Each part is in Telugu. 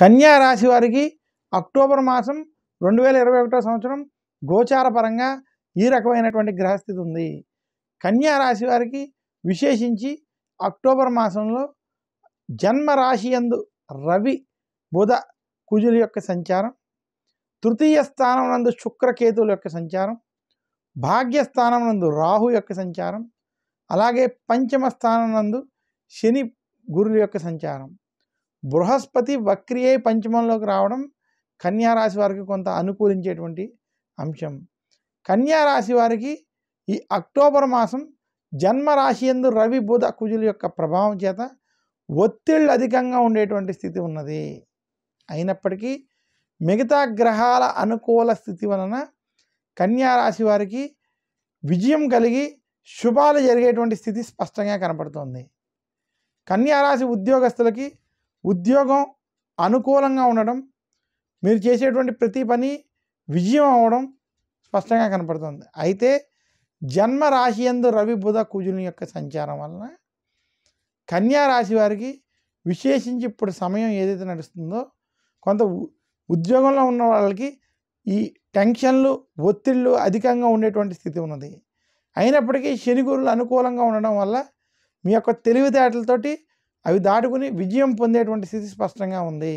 కన్యా రాశి వారికి అక్టోబర్ మాసం రెండు వేల ఇరవై ఒకటో సంవత్సరం గోచార పరంగా ఈ రకమైనటువంటి గ్రహస్థితి ఉంది కన్యా రాశి వారికి విశేషించి అక్టోబర్ మాసంలో జన్మ రాశి ఎందు రవి బుధ కుజుల యొక్క సంచారం తృతీయ స్థానం నందు శుక్రకేతువుల యొక్క సంచారం భాగ్యస్థానం నందు రాహు యొక్క సంచారం అలాగే పంచమ స్థానం నందు శని గురుల యొక్క సంచారం బృహస్పతి వక్రియే అయి పంచమంలోకి రావడం కన్యారాశి వారికి కొంత అనుకూలించేటువంటి అంశం కన్యారాశి వారికి ఈ అక్టోబర్ మాసం జన్మరాశి ఎందు రవి బుధ కుజుల యొక్క ప్రభావం చేత ఒత్తిళ్ళు అధికంగా ఉండేటువంటి స్థితి ఉన్నది అయినప్పటికీ మిగతా గ్రహాల అనుకూల స్థితి వలన కన్యారాశి వారికి విజయం కలిగి శుభాలు జరిగేటువంటి స్థితి స్పష్టంగా కనపడుతోంది కన్యారాశి ఉద్యోగస్తులకి ఉద్యోగం అనుకూలంగా ఉండడం మీరు చేసేటువంటి ప్రతి పని విజయం అవడం స్పష్టంగా కనపడుతుంది అయితే జన్మ రాశి ఎందు రవి బుధ కుజుని యొక్క సంచారం వలన కన్యా రాశి వారికి విశేషించి ఇప్పుడు సమయం ఏదైతే నడుస్తుందో కొంత ఉద్యోగంలో ఉన్న వాళ్ళకి ఈ టెన్షన్లు ఒత్తిళ్ళు అధికంగా ఉండేటువంటి స్థితి ఉన్నది అయినప్పటికీ శని గురులు అనుకూలంగా ఉండడం వల్ల మీ యొక్క తెలివితేటలతోటి అవి దాటుకుని విజయం పొందేటువంటి స్థితి స్పష్టంగా ఉంది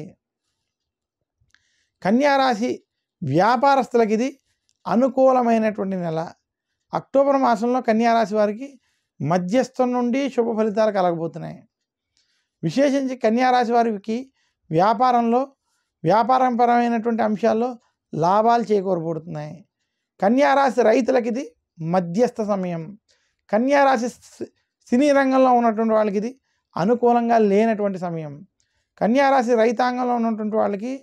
కన్యారాశి వ్యాపారస్తులకు ఇది అనుకూలమైనటువంటి నెల అక్టోబర్ మాసంలో కన్యారాశి వారికి మధ్యస్థం నుండి శుభ ఫలితాలు కలగబోతున్నాయి విశేషించి కన్యారాశి వారికి వ్యాపారంలో వ్యాపారపరమైనటువంటి అంశాల్లో లాభాలు చేకూరబడుతున్నాయి కన్యారాశి రైతులకు ఇది మధ్యస్థ సమయం కన్యారాశి సినీ రంగంలో ఉన్నటువంటి వాళ్ళకి ఇది అనుకూలంగా లేనటువంటి సమయం కన్యారాశి రైతాంగంలో ఉన్నటువంటి వాళ్ళకి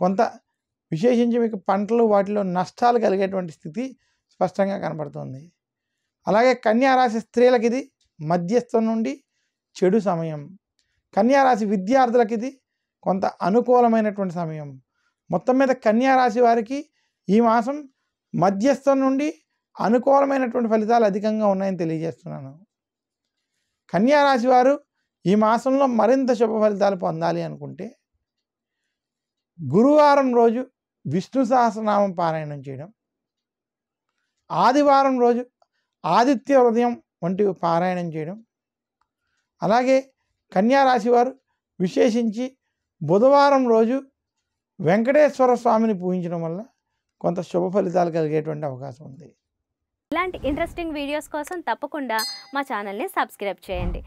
కొంత విశేషించి మీకు పంటలు వాటిలో నష్టాలు కలిగేటువంటి స్థితి స్పష్టంగా కనబడుతుంది అలాగే కన్యారాశి స్త్రీలకి ఇది మధ్యస్థం నుండి చెడు సమయం కన్యారాశి విద్యార్థులకి ఇది కొంత అనుకూలమైనటువంటి సమయం మొత్తం మీద కన్యారాశి వారికి ఈ మాసం మధ్యస్థం నుండి అనుకూలమైనటువంటి ఫలితాలు అధికంగా ఉన్నాయని తెలియజేస్తున్నాను కన్యారాశి వారు ఈ మాసంలో మరింత శుభ ఫలితాలు పొందాలి అనుకుంటే గురువారం రోజు విష్ణు సహస్రనామం పారాయణం చేయడం ఆదివారం రోజు ఆదిత్య హృదయం వంటివి పారాయణం చేయడం అలాగే కన్యారాశి వారు విశేషించి బుధవారం రోజు వెంకటేశ్వర స్వామిని పూజించడం వల్ల కొంత శుభ ఫలితాలు కలిగేటువంటి అవకాశం ఉంది ఇలాంటి ఇంట్రెస్టింగ్ వీడియోస్ కోసం తప్పకుండా మా ఛానల్ని సబ్స్క్రైబ్ చేయండి